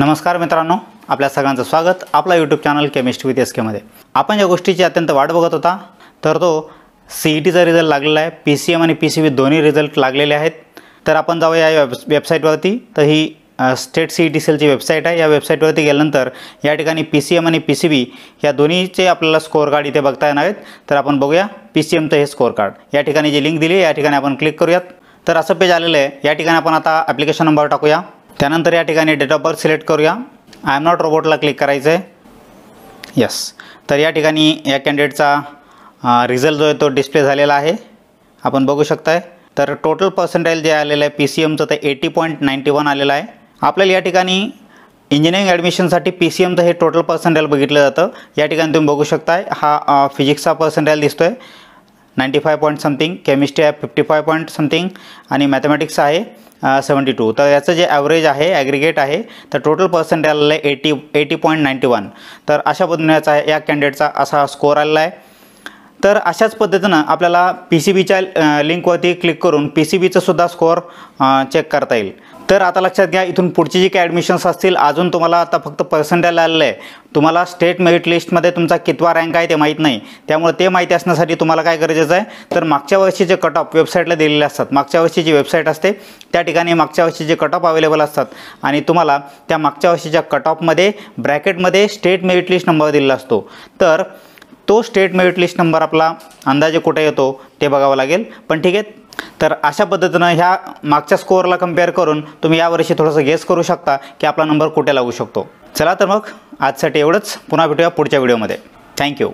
नमस्कार मित्रांनो आपल्या सगळ्यांचं स्वागत आपला YouTube channel chemistry with S केमध्ये आपण ज्या गोष्टीची अत्यंत वाट बघत होता तर तो सी ई टीचा रिझल्ट लागलेला आहे पी सी एम आणि पी सी बी दोन्ही रिझल्ट लागलेले आहेत तर आपण जाऊया या वेब वेबसाईटवरती तर ही स्टेट सी ई टी सेलची वेबसाईट आहे या वेबसाईटवरती गेल्यानंतर या ठिकाणी पी सी एम आणि पी सी बी या दोन्हीचे आपल्याला स्कोअर कार्ड इथे बघता येणार आहेत तर आपण बघूया पी सी एमचं हे स्कोअर कार्ड या ठिकाणी जी लिंक दिली आहे या ठिकाणी आपण क्लिक करूयात तर असं पेज आलेलं आहे या ठिकाणी आपण आता ॲप्लिकेशन नंबर टाकूया त्यानंतर या ठिकाणी डेट ऑफ बर्थ सिलेक्ट करूया आय एम नॉट रोबोटला क्लिक करायचं आहे यस तर या ठिकाणी या कॅन्डिडेटचा रिझल्ट जो आहे तो डिस्प्ले झालेला आहे आपण बघू शकताय तर टोटल पर्सेंटेज जे आलेलं आहे पी सी एमचं ते एटी पॉईंट नाईन्टी वन आलेलं आहे आपल्याला या ठिकाणी इंजिनिअरिंग ॲडमिशनसाठी पी सी एमचं हे टोटल पर्सेंटेज बघितलं जातं या ठिकाणी तुम्ही बघू शकताय हा फिजिक्सचा पर्सेंटेज दिसतो आहे ninety five point something chemistry आहे फिफ्टी फाय पॉईंट समथिंग आणि मॅथमॅटिक्स आहे सेवन्टी टू तर याचं जे ॲव्हरेज आहे ॲग्रिगेट आहे तर टोटल पर्सेंट आलेलं आहे eighty eighty point ninety one तर अशा पद्धतीचा आहे या कॅन्डिडेटचा असा स्कोअर आलेला आहे तर अशाच पद्धतीनं आपल्याला पी सी बीच्या लिंकवरती क्लिक करून पी सी बीचंसुद्धा सुद्धा स्कोअर चेक करता येईल तर आता लक्षात घ्या इथून पुढची जी काही ॲडमिशन्स असतील अजून तुम्हाला आता फक्त पर्सेंटेज आलेलं आहे तुम्हाला स्टेट मेरिट लिस्टमध्ये तुमचा कितवा रँक आहे ते माहीत नाही त्यामुळे ते माहिती असण्यासाठी तुम्हाला काय गरजेचं आहे तर मागच्या वर्षी जे कट ऑफ वेबसाईटला दिलेले असतात मागच्या वर्षी जी वेबसाईट असते त्या ठिकाणी मागच्या वर्षी जे कट ऑफ अवेलेबल असतात आणि तुम्हाला त्या मागच्या वर्षीच्या कट ऑफमध्ये ब्रॅकेटमध्ये स्टेट मेरिट लिस्ट नंबर दिलेला असतो तर तो स्टेट मेरिट लिस्ट नंबर आपला अंदाजे कुठे येतो ते बघावं लागेल पण ठीक आहे तर अशा पद्धतीनं ह्या मागच्या स्कोअरला कम्पेअर करून तुम्ही यावर्षी थोडंसं गेस करू शकता की आपला नंबर कुठे लागू शकतो चला तर मग आजसाठी एवढंच पुन्हा भेटूया पुढच्या व्हिडिओमध्ये थँक्यू